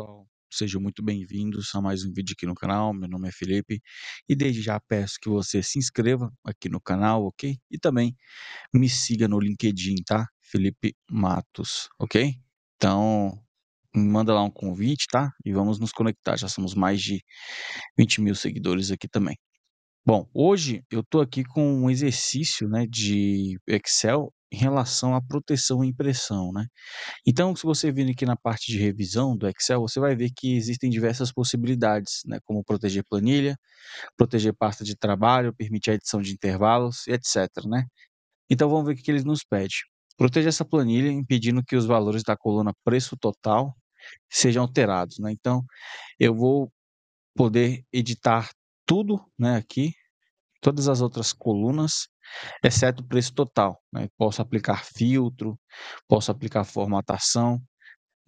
pessoal, sejam muito bem-vindos a mais um vídeo aqui no canal. Meu nome é Felipe e desde já peço que você se inscreva aqui no canal, ok? E também me siga no LinkedIn, tá? Felipe Matos, ok? Então, me manda lá um convite, tá? E vamos nos conectar. Já somos mais de 20 mil seguidores aqui também. Bom, hoje eu estou aqui com um exercício né, de Excel em relação à proteção e impressão, né? Então, se você vir aqui na parte de revisão do Excel, você vai ver que existem diversas possibilidades, né? Como proteger planilha, proteger pasta de trabalho, permitir a edição de intervalos, etc, né? Então, vamos ver o que ele nos pede. Proteja essa planilha impedindo que os valores da coluna preço total sejam alterados, né? Então, eu vou poder editar tudo, né, aqui, todas as outras colunas exceto o preço total. Né? Posso aplicar filtro, posso aplicar formatação.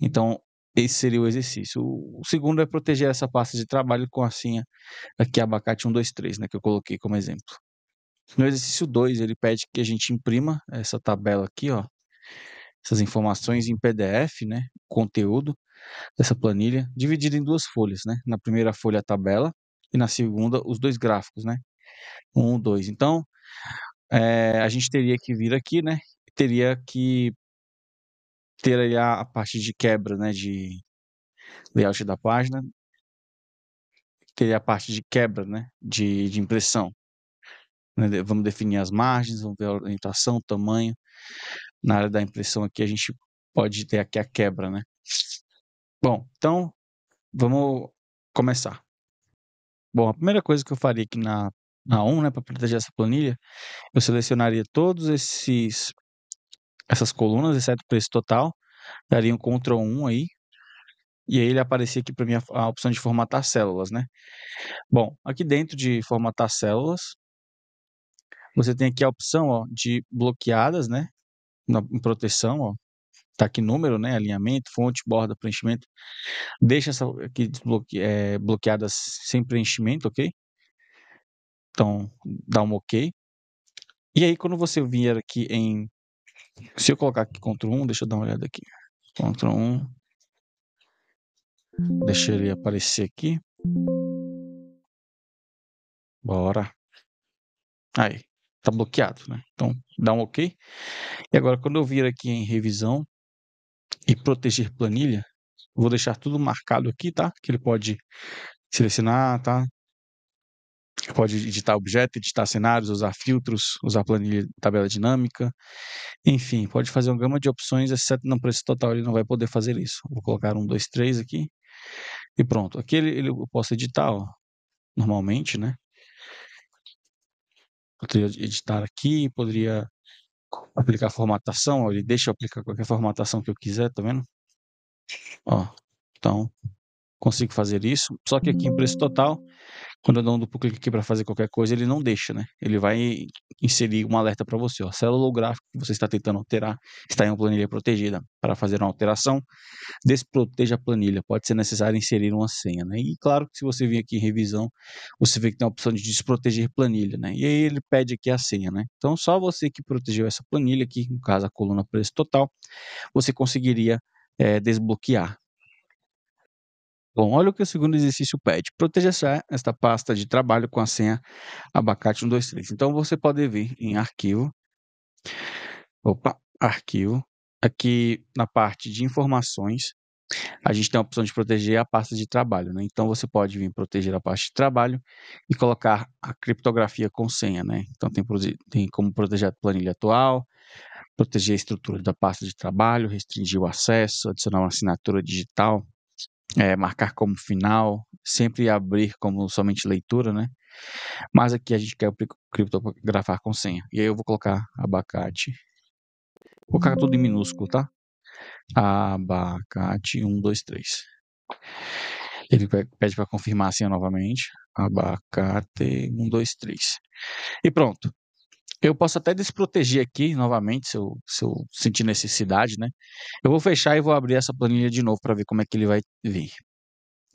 Então, esse seria o exercício. O segundo é proteger essa pasta de trabalho com a senha aqui abacate 123, né, que eu coloquei como exemplo. No exercício 2, ele pede que a gente imprima essa tabela aqui, ó, essas informações em PDF, né, conteúdo dessa planilha, dividida em duas folhas, né? Na primeira folha a tabela e na segunda os dois gráficos, né? Um, dois. Então, é, a gente teria que vir aqui, né? Teria que ter aí a, a parte de quebra, né? De layout da página. Teria a parte de quebra, né? De, de impressão. Né, vamos definir as margens, vamos ver a orientação, o tamanho. Na área da impressão aqui, a gente pode ter aqui a quebra, né? Bom, então, vamos começar. Bom, a primeira coisa que eu faria aqui na na 1 né, para proteger essa planilha, eu selecionaria todos esses essas colunas, exceto o preço total, daria um Ctrl 1 aí, e aí ele aparecia aqui para mim a, opção de formatar células, né? Bom, aqui dentro de formatar células, você tem aqui a opção ó, de bloqueadas, né? Na proteção, ó, tá aqui número, né? Alinhamento, fonte, borda, preenchimento. Deixa essa aqui bloque, é, eh, sem preenchimento, ok? Então, dá um OK. E aí, quando você vier aqui em... Se eu colocar aqui Ctrl 1, deixa eu dar uma olhada aqui. Ctrl 1. Deixa ele aparecer aqui. Bora. Aí, tá bloqueado, né? Então, dá um OK. E agora, quando eu vir aqui em revisão e proteger planilha, vou deixar tudo marcado aqui, tá? Que ele pode selecionar, tá? pode editar objeto, editar cenários, usar filtros, usar planilha, tabela dinâmica, enfim, pode fazer uma gama de opções, exceto no preço total ele não vai poder fazer isso. Vou colocar um, dois, três aqui e pronto. Aqui ele, ele eu posso editar, ó, normalmente, né? Poderia editar aqui, poderia aplicar formatação, ó, ele deixa eu aplicar qualquer formatação que eu quiser, tá vendo? Ó, então consigo fazer isso, só que aqui em preço total quando eu dou um duplo clique aqui para fazer qualquer coisa, ele não deixa, né? Ele vai inserir um alerta para você. Ó. A célula ou gráfico que você está tentando alterar está em uma planilha protegida. Para fazer uma alteração, desproteja a planilha. Pode ser necessário inserir uma senha, né? E claro que se você vir aqui em revisão, você vê que tem a opção de desproteger planilha, né? E aí ele pede aqui a senha, né? Então só você que protegeu essa planilha aqui, no caso a coluna preço total, você conseguiria é, desbloquear. Bom, olha o que o segundo exercício pede. Proteja esta pasta de trabalho com a senha abacate123. Então, você pode vir em arquivo. Opa, arquivo. Aqui na parte de informações, a gente tem a opção de proteger a pasta de trabalho. Né? Então, você pode vir proteger a pasta de trabalho e colocar a criptografia com senha. Né? Então, tem, tem como proteger a planilha atual, proteger a estrutura da pasta de trabalho, restringir o acesso, adicionar uma assinatura digital, é, marcar como final, sempre abrir como somente leitura, né? Mas aqui a gente quer criptografar com senha. E aí eu vou colocar abacate. Vou colocar tudo em minúsculo, tá? Abacate 123. Ele pede para confirmar a senha novamente. Abacate 123. E pronto. Eu posso até desproteger aqui novamente, se eu, se eu sentir necessidade, né? Eu vou fechar e vou abrir essa planilha de novo para ver como é que ele vai vir.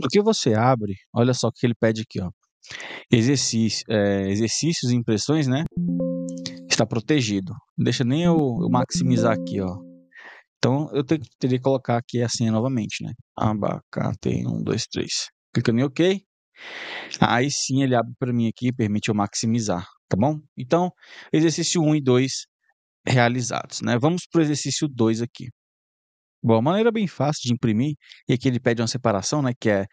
O que você abre, olha só o que ele pede aqui, ó. Exercício, é, exercícios e impressões, né? Está protegido. deixa nem eu, eu maximizar aqui, ó. Então eu tenho, teria que colocar aqui a senha novamente, né? Abacate um, dois, três. Clicando em OK. Aí sim ele abre para mim aqui e permite eu maximizar tá bom? Então, exercício 1 e 2 realizados, né? Vamos para o exercício 2 aqui. Bom, a maneira bem fácil de imprimir, e aqui ele pede uma separação, né, que é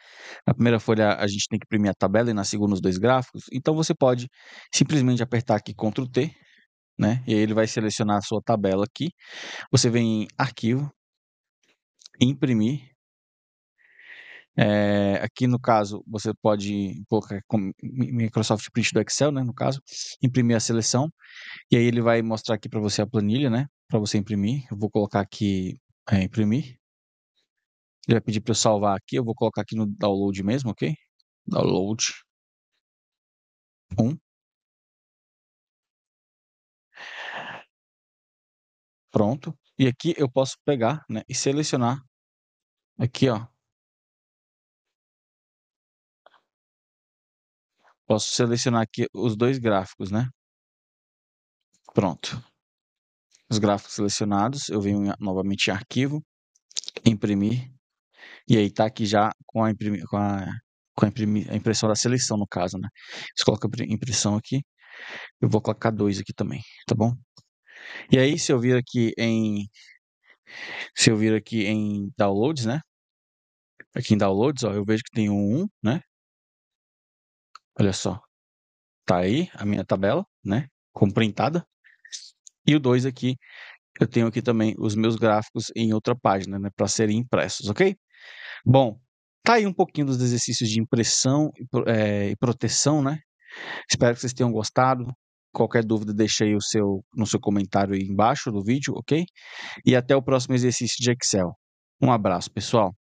na primeira folha a gente tem que imprimir a tabela e na segunda os dois gráficos. Então você pode simplesmente apertar aqui Ctrl T, né, e aí ele vai selecionar a sua tabela aqui. Você vem em arquivo, imprimir, é, aqui no caso, você pode pôr é Microsoft Print do Excel, né, no caso, imprimir a seleção, e aí ele vai mostrar aqui para você a planilha, né, para você imprimir. Eu vou colocar aqui é, imprimir. Ele vai pedir para eu salvar aqui, eu vou colocar aqui no download mesmo, ok? Download 1. Um. Pronto. E aqui eu posso pegar né, e selecionar aqui, ó, Posso selecionar aqui os dois gráficos, né? Pronto. Os gráficos selecionados, eu venho novamente em arquivo, imprimir, e aí tá aqui já com a, com a, com a, a impressão da seleção, no caso, né? Você coloca impressão aqui, eu vou colocar dois aqui também, tá bom? E aí, se eu vir aqui em se eu vir aqui em downloads, né? Aqui em downloads, ó, eu vejo que tem um 1, né? Olha só. Tá aí a minha tabela, né? Com printada. E o 2 aqui, eu tenho aqui também os meus gráficos em outra página, né? Para serem impressos, ok? Bom, tá aí um pouquinho dos exercícios de impressão e, é, e proteção, né? Espero que vocês tenham gostado. Qualquer dúvida, deixa aí o seu, no seu comentário aí embaixo do vídeo, ok? E até o próximo exercício de Excel. Um abraço, pessoal!